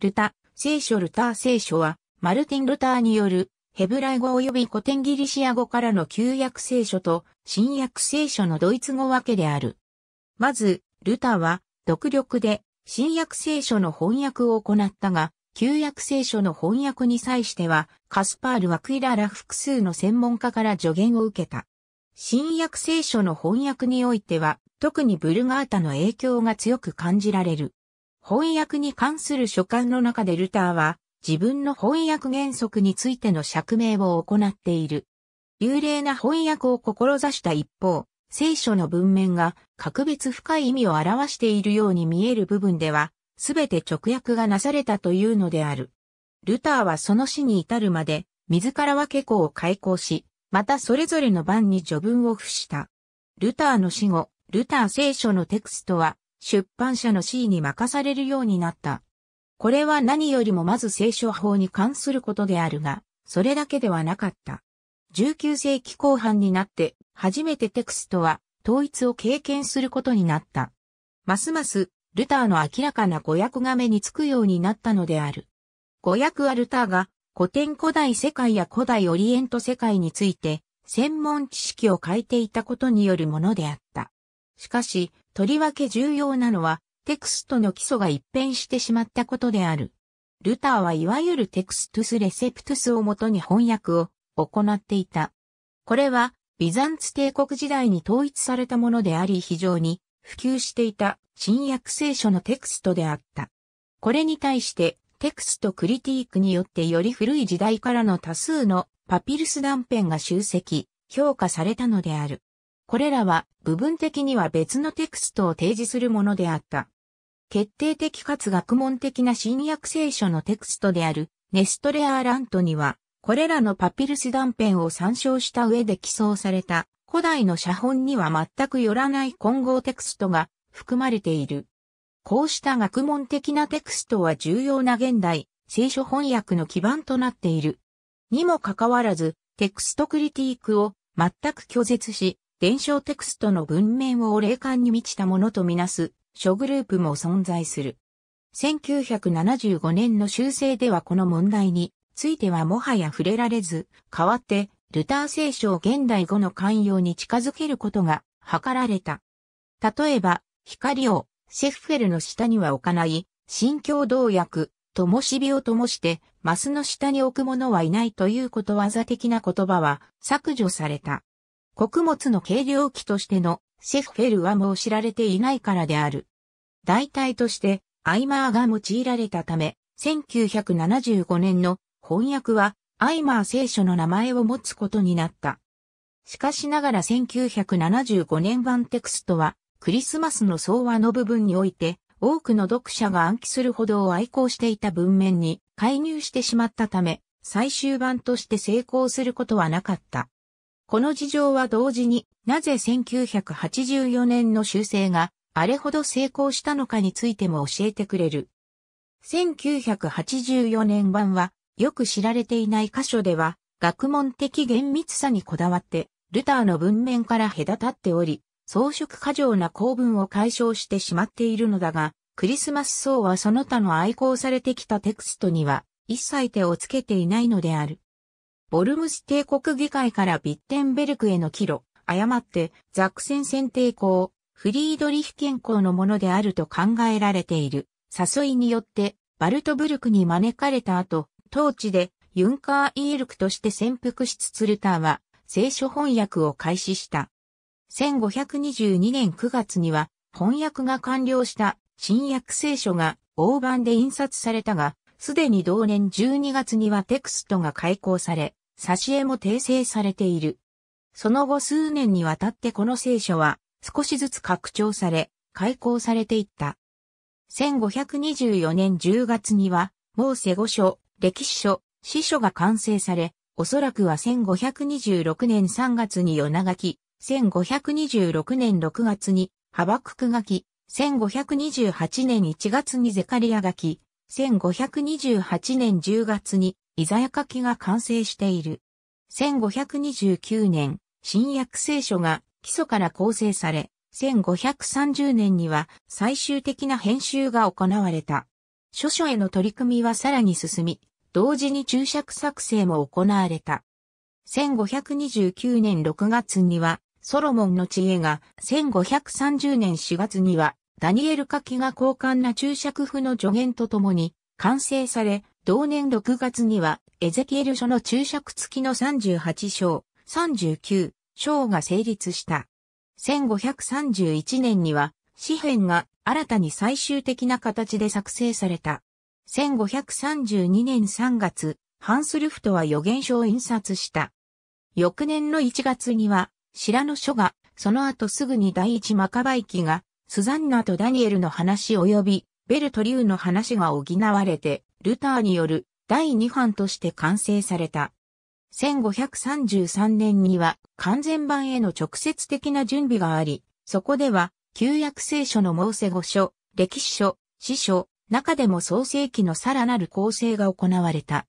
ルタ、聖書ルター聖書は、マルティン・ルターによる、ヘブライ語及び古典ギリシア語からの旧約聖書と新約聖書のドイツ語分けである。まず、ルターは、独力で新約聖書の翻訳を行ったが、旧約聖書の翻訳に際しては、カスパール・ワクイララ複数の専門家から助言を受けた。新約聖書の翻訳においては、特にブルガータの影響が強く感じられる。翻訳に関する書簡の中でルターは自分の翻訳原則についての釈明を行っている。幽霊な翻訳を志した一方、聖書の文面が格別深い意味を表しているように見える部分では、すべて直訳がなされたというのである。ルターはその死に至るまで、自らは結構を開口し、またそれぞれの番に序文を付した。ルターの死後、ルター聖書のテクストは出版社の C に任されるようになった。これは何よりもまず聖書法に関することであるが、それだけではなかった。19世紀後半になって初めてテクストは統一を経験することになった。ますますルターの明らかな語訳が目につくようになったのである。語訳はルターが古典古代世界や古代オリエント世界について専門知識を書いていたことによるものであった。しかし、とりわけ重要なのは、テクストの基礎が一変してしまったことである。ルターはいわゆるテクストゥスレセプトゥスをもとに翻訳を行っていた。これは、ビザンツ帝国時代に統一されたものであり非常に普及していた新約聖書のテクストであった。これに対してテクストクリティークによってより古い時代からの多数のパピルス断片が集積、評価されたのである。これらは部分的には別のテクストを提示するものであった。決定的かつ学問的な新約聖書のテクストであるネストレアアラントには、これらのパピルス断片を参照した上で寄贈された古代の写本には全くよらない混合テクストが含まれている。こうした学問的なテクストは重要な現代、聖書翻訳の基盤となっている。にもかかわらず、テクストクリティークを全く拒絶し、伝承テクストの文面を霊感に満ちたものとみなす諸グループも存在する。1975年の修正ではこの問題についてはもはや触れられず、代わってルター聖書を現代語の寛容に近づけることが図られた。例えば、光をシェフフェルの下には置かない、心境動薬、ともしをともして、マスの下に置く者はいないということわざ的な言葉は削除された。穀物の計量器としてのシェフフェルはもう知られていないからである。代替としてアイマーが用いられたため、1975年の翻訳はアイマー聖書の名前を持つことになった。しかしながら1975年版テクストはクリスマスの総話の部分において多くの読者が暗記するほどを愛好していた文面に介入してしまったため、最終版として成功することはなかった。この事情は同時になぜ1984年の修正があれほど成功したのかについても教えてくれる。1984年版はよく知られていない箇所では学問的厳密さにこだわってルターの文面から隔たっており、装飾過剰な構文を解消してしまっているのだが、クリスマス層はその他の愛好されてきたテクストには一切手をつけていないのである。ボルムス帝国議会からビッテンベルクへの帰路、誤ってザクセン選定校、フリードリヒ憲校のものであると考えられている。誘いによってバルトブルクに招かれた後、当地でユンカー・イールクとして潜伏しつつルターは聖書翻訳を開始した。1522年9月には翻訳が完了した新約聖書が大判で印刷されたが、すでに同年12月にはテクストが開講され、挿絵も訂正されている。その後数年にわたってこの聖書は少しずつ拡張され、開講されていった。1524年10月には、モーセ五書、歴史書、史書が完成され、おそらくは1526年3月に夜長き、1526年6月にハバクク書き、1528年1月にゼカリア書き、1528年10月にザヤ書きが完成している。1529年、新約聖書が基礎から構成され、1530年には最終的な編集が行われた。書書への取り組みはさらに進み、同時に注釈作成も行われた。1529年6月には、ソロモンの知恵が、1530年4月には、ダニエル書きが交換な注釈譜の助言とともに、完成され、同年6月には、エゼキエル書の注釈付きの38章、39章が成立した。1531年には、詩編が新たに最終的な形で作成された。1532年3月、ハンスルフトは予言書を印刷した。翌年の1月には、白の書が、その後すぐに第一マカバイ記が、スザンナとダニエルの話及び、ベルトリューの話が補われて、ルターによる第2版として完成された。1533年には完全版への直接的な準備があり、そこでは旧約聖書のモーセ語書、歴史書、史書、中でも創世記のさらなる構成が行われた。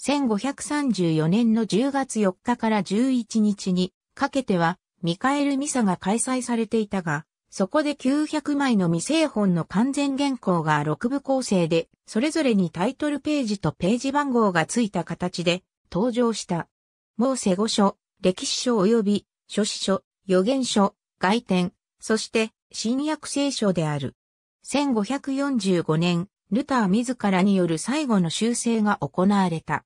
1534年の10月4日から11日にかけてはミカエルミサが開催されていたが、そこで900枚の未製本の完全原稿が6部構成で、それぞれにタイトルページとページ番号がついた形で登場した。モーセ語書、歴史書及び、書史書、予言書、外典、そして、新約聖書である。1545年、ルター自らによる最後の修正が行われた。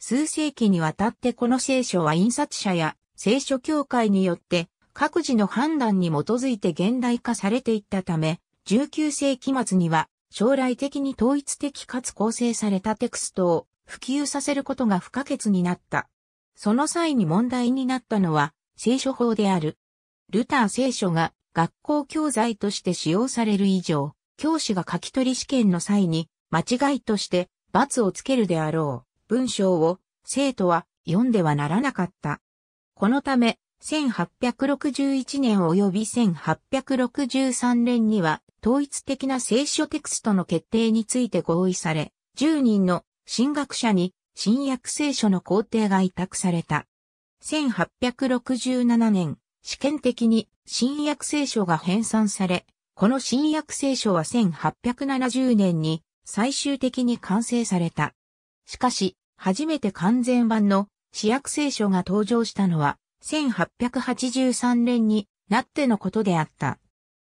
数世紀にわたってこの聖書は印刷者や聖書協会によって各自の判断に基づいて現代化されていったため、19世紀末には将来的に統一的かつ構成されたテクストを普及させることが不可欠になった。その際に問題になったのは聖書法である。ルター聖書が学校教材として使用される以上、教師が書き取り試験の際に間違いとして罰をつけるであろう文章を生徒は読んではならなかった。このため1861年及び1863年には統一的な聖書テクストの決定について合意され、10人の神学者に新約聖書の工程が委託された。1867年、試験的に新約聖書が編纂され、この新約聖書は1870年に最終的に完成された。しかし、初めて完全版の試約聖書が登場したのは1883年になってのことであった。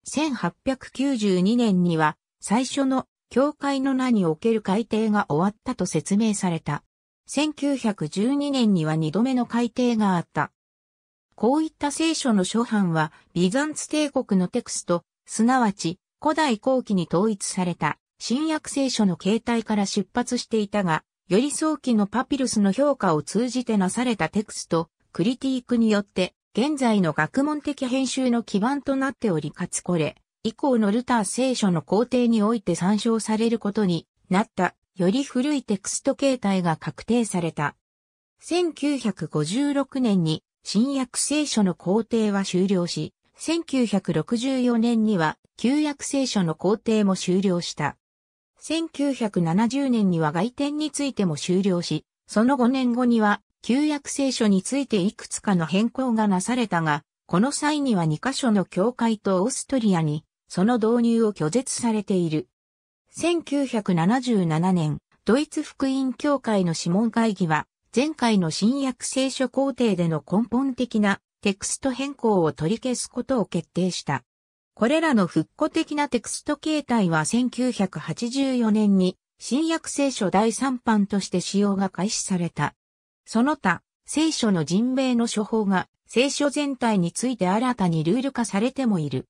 1892年には最初の教会の名における改定が終わったと説明された。1912年には二度目の改定があった。こういった聖書の初版はビザンツ帝国のテクスト、すなわち古代後期に統一された新約聖書の形態から出発していたが、より早期のパピルスの評価を通じてなされたテクスト、クリティークによって、現在の学問的編集の基盤となっており、かつこれ、以降のルター聖書の工程において参照されることになった、より古いテクスト形態が確定された。1956年に新約聖書の工程は終了し、1964年には旧約聖書の工程も終了した。1970年には外典についても終了し、その5年後には旧約聖書についていくつかの変更がなされたが、この際には2カ所の教会とオーストリアに、その導入を拒絶されている。1977年、ドイツ福音協会の諮問会議は、前回の新約聖書工程での根本的なテクスト変更を取り消すことを決定した。これらの復古的なテクスト形態は1984年に新約聖書第3版として使用が開始された。その他、聖書の人名の処方が聖書全体について新たにルール化されてもいる。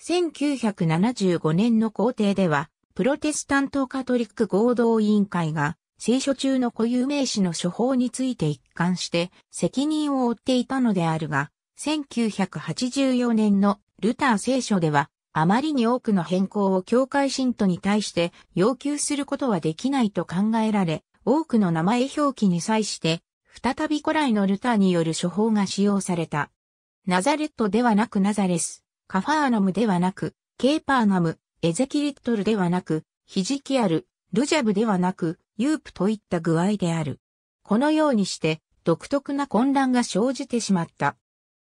1975年の皇帝では、プロテスタントカトリック合同委員会が、聖書中の固有名詞の処方について一貫して責任を負っていたのであるが、1984年のルター聖書では、あまりに多くの変更を教会信徒に対して要求することはできないと考えられ、多くの名前表記に際して、再び古来のルターによる処方が使用された。ナザレットではなくナザレス、カファーナムではなく、ケーパーナム、エゼキリットルではなく、ヒジキアル、ルジャブではなく、ユープといった具合である。このようにして、独特な混乱が生じてしまった。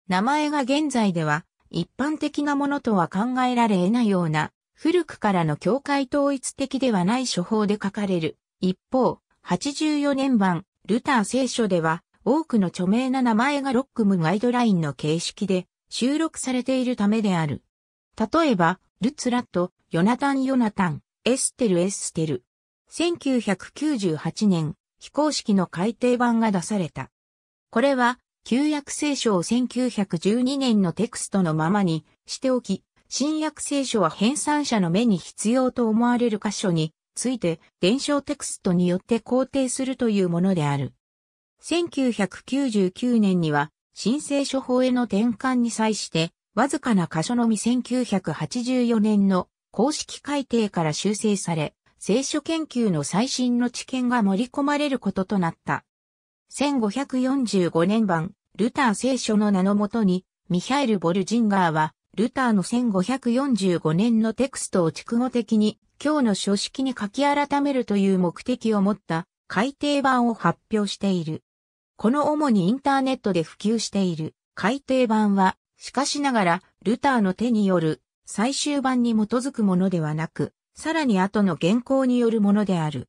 名前が現在では、一般的なものとは考えられ得ないような、古くからの境界統一的ではない処方で書かれる。一方、84年版、ルター聖書では、多くの著名な名前がロックムガイドラインの形式で収録されているためである。例えば、ルツラとヨナタン・ヨナタン、エステル・エステル。1998年、非公式の改訂版が出された。これは、旧約聖書を1912年のテクストのままにしておき、新約聖書は編纂者の目に必要と思われる箇所について伝承テクストによって肯定するというものである。1999年には申請処方への転換に際して、わずかな箇所のみ1984年の公式改定から修正され、聖書研究の最新の知見が盛り込まれることとなった。1545年版、ルター聖書の名のもとに、ミハエル・ボルジンガーは、ルターの1545年のテクストを蓄語的に今日の書式に書き改めるという目的を持った改訂版を発表している。この主にインターネットで普及している改訂版は、しかしながら、ルターの手による最終版に基づくものではなく、さらに後の原稿によるものである。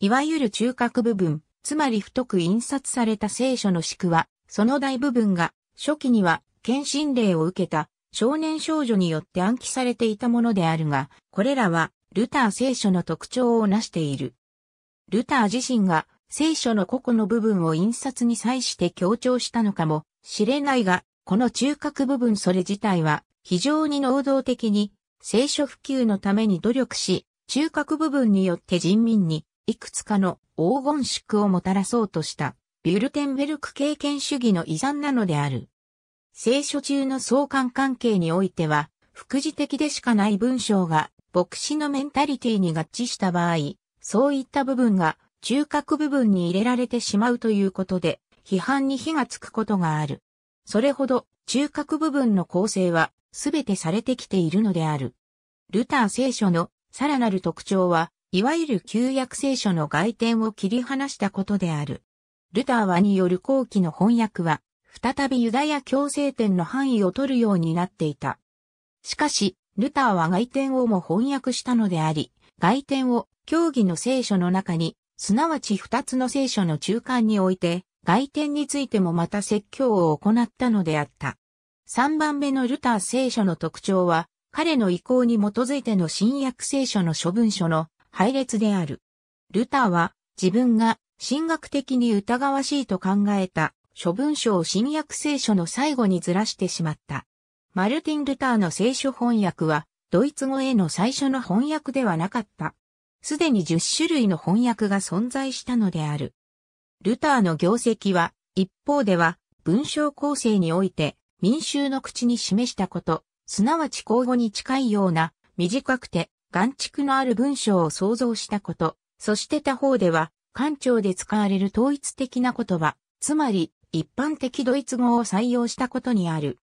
いわゆる中核部分、つまり太く印刷された聖書の宿は、その大部分が、初期には、献身令を受けた少年少女によって暗記されていたものであるが、これらはルター聖書の特徴を成している。ルター自身が聖書の個々の部分を印刷に際して強調したのかもしれないが、この中核部分それ自体は非常に能動的に聖書普及のために努力し、中核部分によって人民にいくつかの黄金宿をもたらそうとしたビュルテンベルク経験主義の遺産なのである。聖書中の相関関係においては、副次的でしかない文章が牧師のメンタリティに合致した場合、そういった部分が中核部分に入れられてしまうということで、批判に火がつくことがある。それほど中核部分の構成は全てされてきているのである。ルター聖書のさらなる特徴は、いわゆる旧約聖書の外典を切り離したことである。ルターはによる後期の翻訳は、再びユダヤ共生点の範囲を取るようになっていた。しかし、ルターは外典をも翻訳したのであり、外典を教義の聖書の中に、すなわち二つの聖書の中間において、外典についてもまた説教を行ったのであった。三番目のルター聖書の特徴は、彼の意向に基づいての新約聖書の諸文書の配列である。ルターは自分が神学的に疑わしいと考えた諸文書を新約聖書の最後にずらしてしまった。マルティン・ルターの聖書翻訳は、ドイツ語への最初の翻訳ではなかった。すでに10種類の翻訳が存在したのである。ルターの業績は、一方では、文章構成において、民衆の口に示したこと、すなわち交互に近いような、短くて、眼畜のある文章を創造したこと、そして他方では、官庁で使われる統一的な言葉、つまり、一般的ドイツ語を採用したことにある。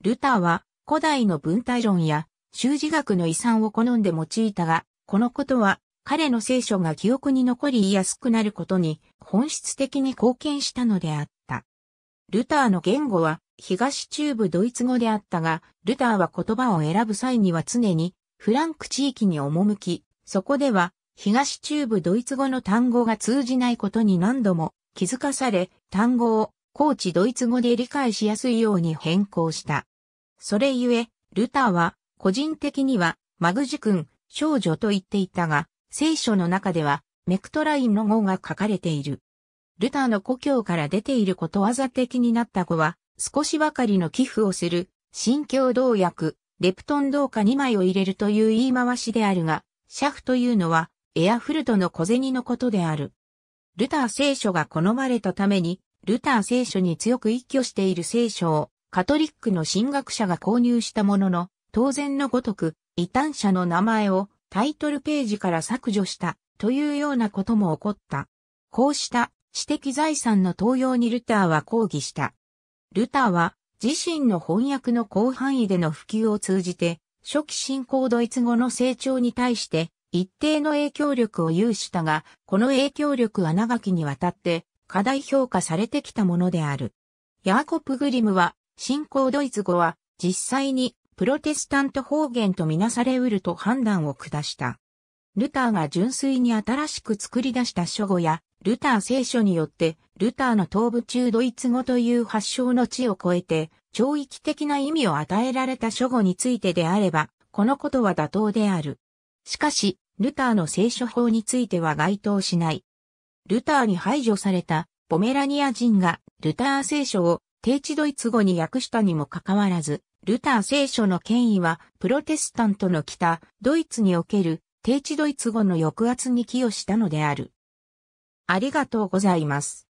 ルターは古代の文体論や修辞学の遺産を好んで用いたが、このことは彼の聖書が記憶に残りやすくなることに本質的に貢献したのであった。ルターの言語は東中部ドイツ語であったが、ルターは言葉を選ぶ際には常にフランク地域に赴き、そこでは東中部ドイツ語の単語が通じないことに何度も気づかされ、単語を高知ドイツ語で理解しやすいように変更した。それゆえ、ルターは、個人的には、マグジ君、少女と言っていたが、聖書の中では、メクトラインの語が書かれている。ルターの故郷から出ていることわざ的になった語は、少しばかりの寄付をする、新教同薬、レプトン動化2枚を入れるという言い回しであるが、シャフというのは、エアフルトの小銭のことである。ルター聖書が好まれたために、ルター聖書に強く一挙している聖書を、カトリックの神学者が購入したものの、当然のごとく、異端者の名前をタイトルページから削除したというようなことも起こった。こうした私的財産の盗用にルターは抗議した。ルターは自身の翻訳の広範囲での普及を通じて、初期進行ドイツ語の成長に対して一定の影響力を有したが、この影響力は長きにわたって過大評価されてきたものである。ヤーコプ・グリムは信仰ドイツ語は実際にプロテスタント方言とみなされうると判断を下した。ルターが純粋に新しく作り出した書語や、ルター聖書によって、ルターの東部中ドイツ語という発祥の地を超えて、超域的な意味を与えられた書語についてであれば、このことは妥当である。しかし、ルターの聖書法については該当しない。ルターに排除されたポメラニア人がルター聖書を低地ドイツ語に訳したにもかかわらず、ルター聖書の権威は、プロテスタントの北、ドイツにおける、低地ドイツ語の抑圧に寄与したのである。ありがとうございます。